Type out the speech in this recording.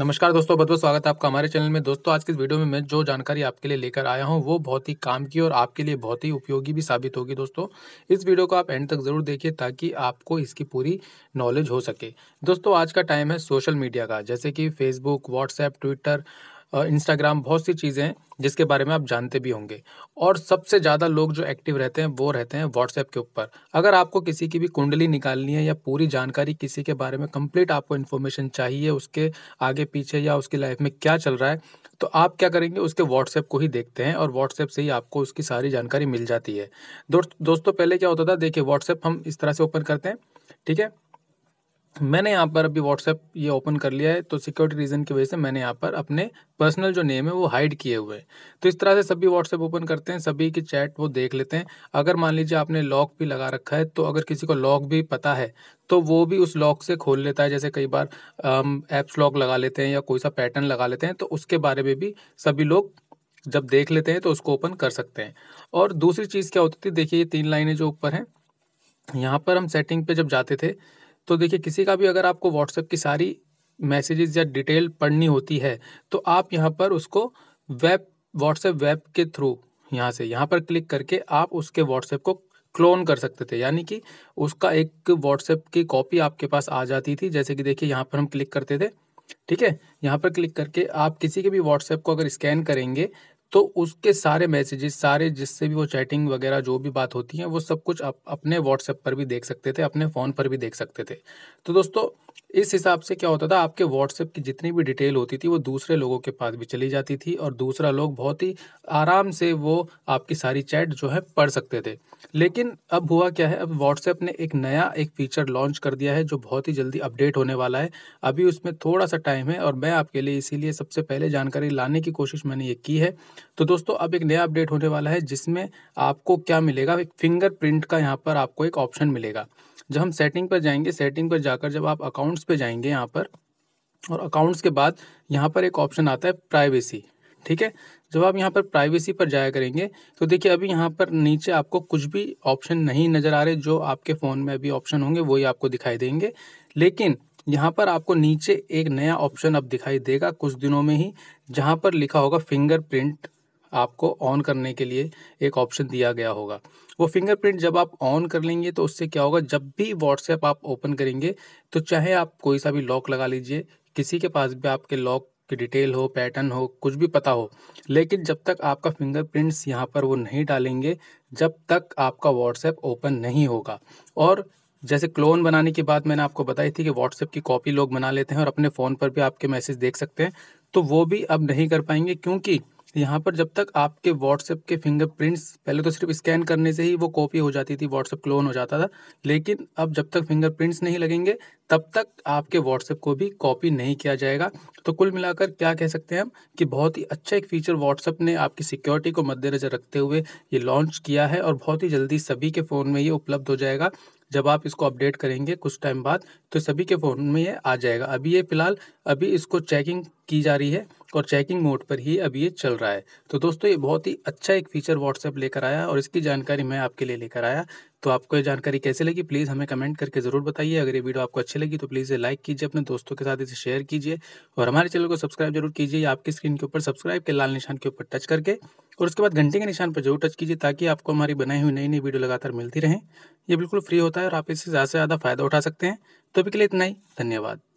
नमस्कार दोस्तों बहुत बहुत स्वागत है आपका हमारे चैनल में दोस्तों आज के इस वीडियो में मैं जो जानकारी आपके लिए लेकर आया हूं वो बहुत ही काम की और आपके लिए बहुत ही उपयोगी भी साबित होगी दोस्तों इस वीडियो को आप एंड तक ज़रूर देखिए ताकि आपको इसकी पूरी नॉलेज हो सके दोस्तों आज का टाइम है सोशल मीडिया का जैसे कि फेसबुक व्हाट्सएप ट्विटर इंस्टाग्राम बहुत सी चीज़ें हैं जिसके बारे में आप जानते भी होंगे और सबसे ज़्यादा लोग जो एक्टिव रहते हैं वो रहते हैं व्हाट्सएप के ऊपर अगर आपको किसी की भी कुंडली निकालनी है या पूरी जानकारी किसी के बारे में कंप्लीट आपको इन्फॉर्मेशन चाहिए उसके आगे पीछे या उसकी लाइफ में क्या चल रहा है तो आप क्या करेंगे उसके व्हाट्सएप को ही देखते हैं और व्हाट्सएप से ही आपको उसकी सारी जानकारी मिल जाती है दोस्तों पहले क्या होता था देखिए व्हाट्सएप हम इस तरह से ओपन करते हैं ठीक है मैंने यहाँ पर अभी व्हाट्सएप ये ओपन कर लिया है तो सिक्योरिटी रीज़न की वजह से मैंने यहाँ पर अपने पर्सनल जो नेम है वो हाइड किए हुए हैं तो इस तरह से सभी व्हाट्सएप ओपन करते हैं सभी की चैट वो देख लेते हैं अगर मान लीजिए आपने लॉक भी लगा रखा है तो अगर किसी को लॉक भी पता है तो वो भी उस लॉक से खोल लेता है जैसे कई बार ऐप्स लॉक लगा लेते हैं या कोई सा पैटर्न लगा लेते हैं तो उसके बारे में भी सभी लोग जब देख लेते हैं तो उसको ओपन कर सकते हैं और दूसरी चीज़ क्या होती थी देखिए ये तीन लाइनें जो ऊपर हैं यहाँ पर हम सेटिंग पे जब जाते थे तो देखिए किसी का भी अगर आपको व्हाट्सएप की सारी मैसेजेस या डिटेल पढ़नी होती है तो आप यहाँ पर उसको वेब व्हाट्सएप वेब के थ्रू यहाँ से यहाँ पर क्लिक करके आप उसके व्हाट्सएप को क्लोन कर सकते थे यानी कि उसका एक व्हाट्सएप की कॉपी आपके पास आ जाती थी जैसे कि देखिए यहाँ पर हम क्लिक करते थे ठीक है यहाँ पर क्लिक करके आप किसी के भी व्हाट्सएप को अगर स्कैन करेंगे तो उसके सारे मैसेजेस सारे जिससे भी वो चैटिंग वगैरह जो भी बात होती है वो सब कुछ आप अपने व्हाट्सएप पर भी देख सकते थे अपने फ़ोन पर भी देख सकते थे तो दोस्तों इस हिसाब से क्या होता था आपके व्हाट्सएप की जितनी भी डिटेल होती थी वो दूसरे लोगों के पास भी चली जाती थी और दूसरा लोग बहुत ही आराम से वो आपकी सारी चैट जो है पढ़ सकते थे लेकिन अब हुआ क्या है अब व्हाट्सएप ने एक नया एक फीचर लॉन्च कर दिया है जो बहुत ही जल्दी अपडेट होने वाला है अभी उसमें थोड़ा सा टाइम है और मैं आपके लिए इसीलिए सबसे पहले जानकारी लाने की कोशिश मैंने ये की है तो दोस्तों अब एक नया अपडेट होने वाला है जिसमें आपको क्या मिलेगा एक फिंगरप्रिंट का यहाँ पर आपको एक ऑप्शन मिलेगा जब हम सेटिंग पर जाएंगे सेटिंग पर जाकर जब आप अकाउंट्स पर जाएंगे यहाँ पर और अकाउंट्स के बाद यहाँ पर एक ऑप्शन आता है प्राइवेसी ठीक है जब आप यहाँ पर प्राइवेसी पर जाया करेंगे तो देखिए अभी यहाँ पर नीचे आपको कुछ भी ऑप्शन नहीं नज़र आ रहे जो आपके फ़ोन में अभी ऑप्शन होंगे वही आपको दिखाई देंगे लेकिन यहाँ पर आपको नीचे एक नया ऑप्शन अब दिखाई देगा कुछ दिनों में ही जहाँ पर लिखा होगा फिंगरप्रिंट आपको ऑन करने के लिए एक ऑप्शन दिया गया होगा वो फिंगरप्रिंट जब आप ऑन कर लेंगे तो उससे क्या होगा जब भी व्हाट्सएप आप ओपन करेंगे तो चाहे आप कोई सा भी लॉक लगा लीजिए किसी के पास भी आपके लॉक की डिटेल हो पैटर्न हो कुछ भी पता हो लेकिन जब तक आपका फिंगरप्रिंट्स यहाँ पर वो नहीं डालेंगे जब तक आपका व्हाट्सएप ओपन नहीं होगा और जैसे क्लोन बनाने की बात मैंने आपको बताई थी कि व्हाट्सएप की कॉपी लोग बना लेते हैं और अपने फ़ोन पर भी आपके मैसेज देख सकते हैं तो वो भी अब नहीं कर पाएंगे क्योंकि यहाँ पर जब तक आपके व्हाट्सएप के फिंगरप्रिंट्स पहले तो सिर्फ स्कैन करने से ही वो कॉपी हो जाती थी व्हाट्सएप क्लोन हो जाता था लेकिन अब जब तक फिंगरप्रिंट्स नहीं लगेंगे तब तक आपके व्हाट्सएप को भी कॉपी नहीं किया जाएगा तो कुल मिलाकर क्या कह सकते हैं हम कि बहुत ही अच्छा एक फीचर व्हाट्सएप ने आपकी सिक्योरिटी को मद्देनजर रखते हुए ये लॉन्च किया है और बहुत ही जल्दी सभी के फ़ोन में ये उपलब्ध हो जाएगा जब आप इसको अपडेट करेंगे कुछ टाइम बाद तो सभी के फ़ोन में ये आ जाएगा अभी ये फ़िलहाल अभी इसको चेकिंग की जा रही है और चेकिंग मोड पर ही अब ये चल रहा है तो दोस्तों ये बहुत ही अच्छा एक फीचर व्हाट्सएप लेकर आया और इसकी जानकारी मैं आपके लिए लेकर आया तो आपको ये जानकारी कैसे लगी प्लीज़ हमें कमेंट करके ज़रूर बताइए अगर ये वीडियो आपको अच्छी लगी तो प्लीज़ लाइक कीजिए अपने दोस्तों के साथ इसे शेयर कीजिए और हमारे चैनल को सब्सक्राइब जरूर कीजिए आपकी स्क्रीन के ऊपर सब्सक्राइब के लाल निशान के ऊपर टच करके और उसके बाद घंटे के निशान पर जरूर टच कीजिए ताकि आपको हमारी बनाई हुई नई नई वीडियो लगातार मिलती रहें ये बिल्कुल फ्री होता है और आप इससे ज़्यादा से ज़्यादा फ़ायदा उठा सकते हैं तो अभी के लिए इतना ही धन्यवाद